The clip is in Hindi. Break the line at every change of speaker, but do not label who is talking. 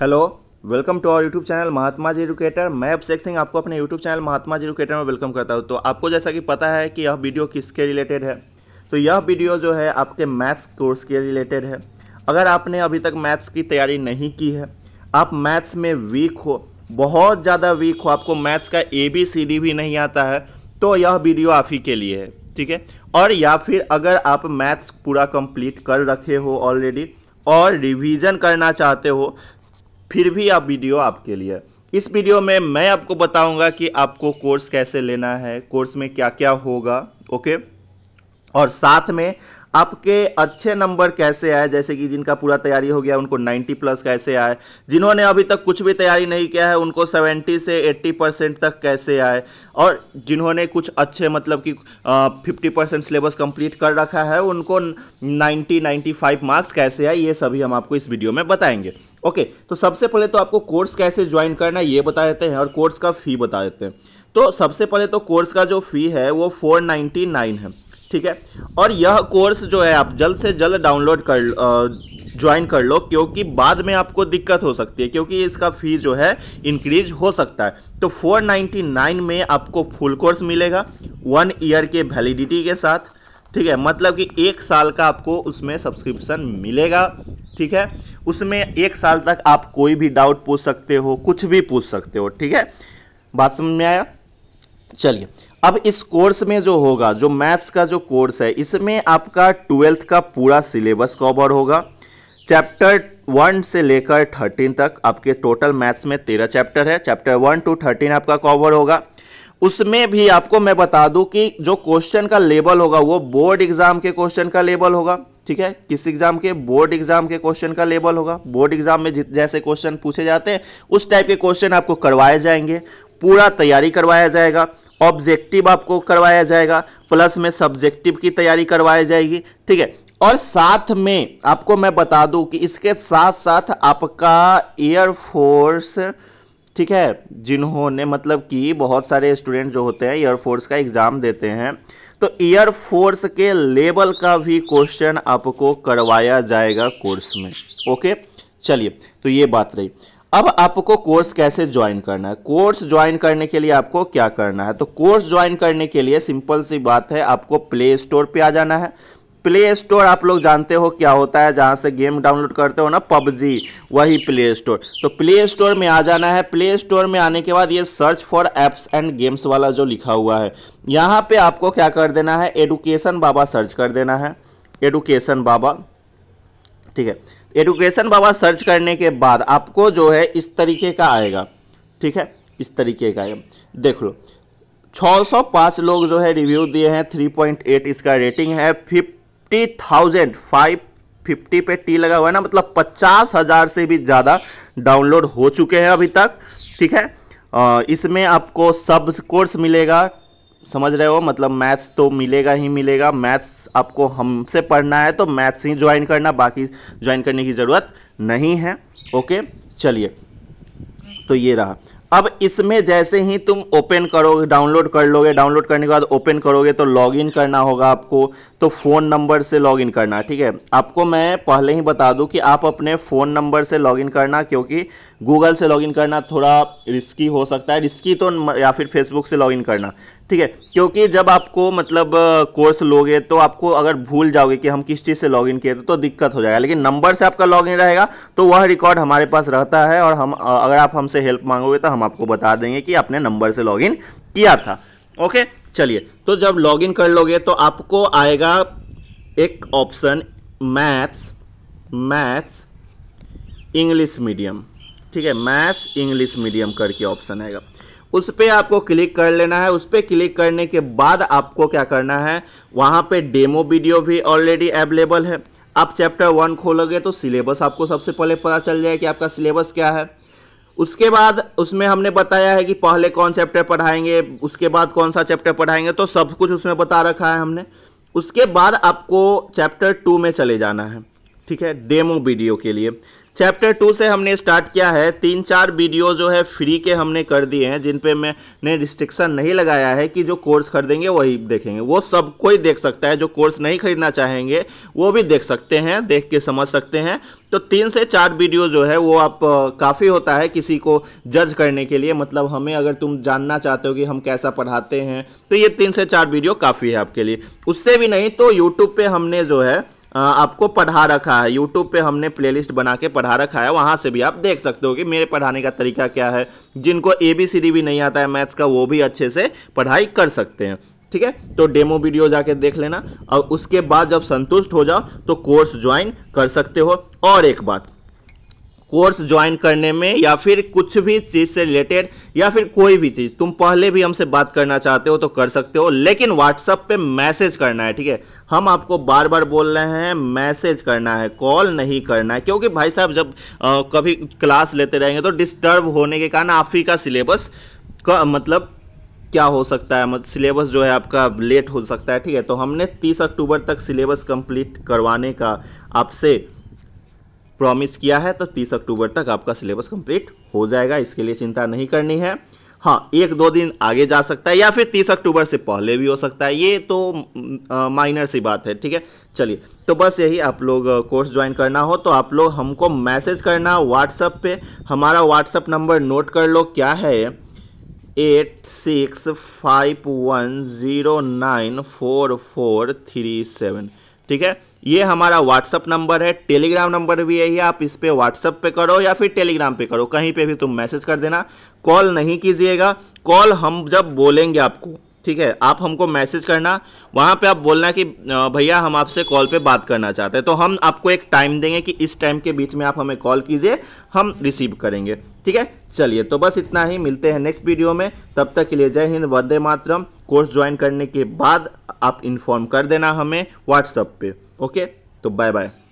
hello welcome to our YouTube channel Mahatma ji educator मैं अब शेख सिंह आपको अपने YouTube channel Mahatma ji educator में वेलकम करता हूँ तो आपको जैसा कि पता है कि यह वीडियो किसके रिलेटेड है तो यह वीडियो जो है आपके मैथ्स कोर्स के रिलेटेड है अगर आपने अभी तक मैथ्स की तैयारी नहीं की है आप मैथ्स में वीक हो बहुत ज़्यादा वीक हो आपको मैथ्स का ए बी सी डी भी नहीं आता है तो यह वीडियो आप ही के लिए है ठीक है और या फिर अगर आप मैथ्स पूरा कंप्लीट कर रखे हो ऑलरेडी और रिवीजन करना चाहते हो फिर भी आप वीडियो आपके लिए इस वीडियो में मैं आपको बताऊंगा कि आपको कोर्स कैसे लेना है कोर्स में क्या क्या होगा ओके और साथ में आपके अच्छे नंबर कैसे आए जैसे कि जिनका पूरा तैयारी हो गया उनको 90 प्लस कैसे आए जिन्होंने अभी तक कुछ भी तैयारी नहीं किया है उनको 70 से 80 परसेंट तक कैसे आए और जिन्होंने कुछ अच्छे मतलब कि फिफ्टी परसेंट सिलेबस कंप्लीट कर रखा है उनको 90 95 मार्क्स कैसे आए ये सभी हम आपको इस वीडियो में बताएंगे ओके तो सबसे पहले तो आपको कोर्स कैसे ज्वाइन करना है ये बता देते हैं और कोर्स का फ़ी बता देते हैं तो सबसे पहले तो कोर्स का जो फ़ी है वो फोर है ठीक है और यह कोर्स जो है आप जल्द से जल्द डाउनलोड कर ज्वाइन कर लो क्योंकि बाद में आपको दिक्कत हो सकती है क्योंकि इसका फ़ी जो है इंक्रीज हो सकता है तो 499 में आपको फुल कोर्स मिलेगा वन ईयर के वैलिडिटी के साथ ठीक है मतलब कि एक साल का आपको उसमें सब्सक्रिप्शन मिलेगा ठीक है उसमें एक साल तक आप कोई भी डाउट पूछ सकते हो कुछ भी पूछ सकते हो ठीक है बात समझ में आया चलिए अब इस कोर्स में जो होगा जो मैथ्स का जो कोर्स है इसमें आपका ट्वेल्थ का पूरा सिलेबस कवर होगा चैप्टर वन से लेकर थर्टीन तक आपके टोटल मैथ्स में तेरह चैप्टर है चैप्टर वन टू थर्टीन आपका कवर होगा उसमें भी आपको मैं बता दूं कि जो क्वेश्चन का लेवल होगा वो बोर्ड एग्जाम के क्वेश्चन का लेवल होगा ठीक है किस एग्जाम के बोर्ड एग्जाम के क्वेश्चन का लेवल होगा बोर्ड एग्जाम में जैसे क्वेश्चन पूछे जाते हैं उस टाइप के क्वेश्चन आपको करवाए जाएंगे पूरा तैयारी करवाया जाएगा ऑब्जेक्टिव आपको करवाया जाएगा प्लस में सब्जेक्टिव की तैयारी करवाई जाएगी ठीक है और साथ में आपको मैं बता दूं कि इसके साथ साथ आपका एयरफोर्स ठीक है जिन्होंने मतलब कि बहुत सारे स्टूडेंट जो होते हैं एयरफोर्स का एग्ज़ाम देते हैं तो एयरफोर्स के लेवल का भी क्वेश्चन आपको करवाया जाएगा कोर्स में ओके चलिए तो ये बात रही अब आपको कोर्स कैसे ज्वाइन करना है कोर्स ज्वाइन करने के लिए आपको क्या करना है तो कोर्स ज्वाइन करने के लिए सिंपल सी बात है आपको प्ले स्टोर पर आ जाना है प्ले स्टोर आप लोग जानते हो क्या होता है जहाँ से गेम डाउनलोड करते हो ना पबजी वही प्ले स्टोर तो प्ले स्टोर में आ जाना है प्ले स्टोर में आने के बाद ये search for apps and games वाला जो लिखा हुआ है यहाँ पे आपको क्या कर देना है एडुकेशन बाबा सर्च कर देना है एडुकेशन बाबा ठीक है एडुकेशन बाबा सर्च करने के बाद आपको जो है इस तरीके का आएगा ठीक है इस तरीके का आएगा देख लो 605 लोग जो है रिव्यू दिए हैं 3.8 इसका रेटिंग है 50,000 फाइव फिफ्टी पे टी लगा हुआ है ना मतलब पचास हज़ार से भी ज़्यादा डाउनलोड हो चुके हैं अभी तक ठीक है इसमें आपको सब कोर्स मिलेगा समझ रहे हो मतलब मैथ्स तो मिलेगा ही मिलेगा मैथ्स आपको हमसे पढ़ना है तो मैथ्स ही ज्वाइन करना बाकी ज्वाइन करने की ज़रूरत नहीं है ओके चलिए तो ये रहा अब इसमें जैसे ही तुम ओपन करोगे डाउनलोड कर लोगे डाउनलोड करने के बाद ओपन करोगे तो लॉगिन करना होगा आपको तो फ़ोन नंबर से लॉगिन करना ठीक है आपको मैं पहले ही बता दूं कि आप अपने फ़ोन नंबर से लॉगिन करना क्योंकि गूगल से लॉगिन करना थोड़ा रिस्की हो सकता है रिस्की तो या फिर फेसबुक से लॉगिन करना ठीक है क्योंकि जब आपको मतलब कोर्स लोगे तो आपको अगर भूल जाओगे कि हम किस चीज़ से लॉगिन किए थे तो दिक्कत हो जाएगा लेकिन नंबर से आपका लॉगिन रहेगा तो वह रिकॉर्ड हमारे पास रहता है और हम अगर आप हमसे हेल्प मांगोगे तो हम आपको बता देंगे कि आपने नंबर से लॉगिन किया था ओके चलिए तो जब लॉगिन कर लोगे तो आपको आएगा एक option maths maths English medium ठीक है मैथ्स इंग्लिश मीडियम करके ऑप्शन आएगा उस पर आपको क्लिक कर लेना है उस पर क्लिक करने के बाद आपको क्या करना है वहाँ पे डेमो वीडियो भी ऑलरेडी अवेलेबल है आप चैप्टर वन खोलोगे तो सिलेबस आपको सबसे पहले पता चल जाए कि आपका सिलेबस क्या है उसके बाद उसमें हमने बताया है कि पहले कौन चैप्टर पढ़ाएंगे उसके बाद कौन सा चैप्टर पढ़ाएंगे तो सब कुछ उसमें बता रखा है हमने उसके बाद आपको चैप्टर टू में चले जाना है ठीक है डेमो वीडियो के लिए चैप्टर टू से हमने स्टार्ट किया है तीन चार वीडियो जो है फ्री के हमने कर दिए हैं जिन पे मैंने रिस्ट्रिक्शन नहीं लगाया है कि जो कोर्स खरीदेंगे वही देखेंगे वो सब कोई देख सकता है जो कोर्स नहीं खरीदना चाहेंगे वो भी देख सकते हैं देख के समझ सकते हैं तो तीन से चार वीडियो जो है वो आप काफ़ी होता है किसी को जज करने के लिए मतलब हमें अगर तुम जानना चाहते हो कि हम कैसा पढ़ाते हैं तो ये तीन से चार वीडियो काफ़ी है आपके लिए उससे भी नहीं तो यूट्यूब पर हमने जो है आपको पढ़ा रखा है यूट्यूब पे हमने प्लेलिस्ट बना के पढ़ा रखा है वहाँ से भी आप देख सकते हो कि मेरे पढ़ाने का तरीका क्या है जिनको ए बी सी डी भी नहीं आता है मैथ्स का वो भी अच्छे से पढ़ाई कर सकते हैं ठीक है तो डेमो वीडियो जाके देख लेना और उसके बाद जब संतुष्ट हो जाओ तो कोर्स ज्वाइन कर सकते हो और एक बात कोर्स ज्वाइन करने में या फिर कुछ भी चीज़ से रिलेटेड या फिर कोई भी चीज़ तुम पहले भी हमसे बात करना चाहते हो तो कर सकते हो लेकिन व्हाट्सअप पे मैसेज करना है ठीक है हम आपको बार बार बोल रहे हैं मैसेज करना है कॉल नहीं करना है क्योंकि भाई साहब जब आ, कभी क्लास लेते रहेंगे तो डिस्टर्ब होने के कारण आप ही का सिलेबस का मतलब क्या हो सकता है मतलब सिलेबस जो है आपका लेट हो सकता है ठीक है तो हमने 30 अक्टूबर तक सिलेबस कंप्लीट करवाने का आपसे प्रॉमिस किया है तो तीस अक्टूबर तक आपका सिलेबस कंप्लीट हो जाएगा इसके लिए चिंता नहीं करनी है हाँ एक दो दिन आगे जा सकता है या फिर तीस अक्टूबर से पहले भी हो सकता है ये तो माइनर सी बात है ठीक है चलिए तो बस यही आप लोग कोर्स ज्वाइन करना हो तो आप लोग हमको मैसेज करना व्हाट्सअप पे हमारा व्हाट्सअप नंबर नोट कर लो क्या है eight six five one zero nine four four three seven ठीक है ये हमारा व्हाट्सअप नंबर है टेलीग्राम नंबर भी यही है आप इस पर व्हाट्सअप पे करो या फिर टेलीग्राम पे करो कहीं पे भी तुम मैसेज कर देना कॉल नहीं कीजिएगा कॉल हम जब बोलेंगे आपको ठीक है आप हमको मैसेज करना वहाँ पे आप बोलना कि भैया हम आपसे कॉल पे बात करना चाहते हैं तो हम आपको एक टाइम देंगे कि इस टाइम के बीच में आप हमें कॉल कीजिए हम रिसीव करेंगे ठीक है चलिए तो बस इतना ही मिलते हैं नेक्स्ट वीडियो में तब तक के लिए जय हिंद वंदे मातरम कोर्स ज्वाइन करने के बाद आप इन्फॉर्म कर देना हमें व्हाट्सएप पे ओके तो बाय बाय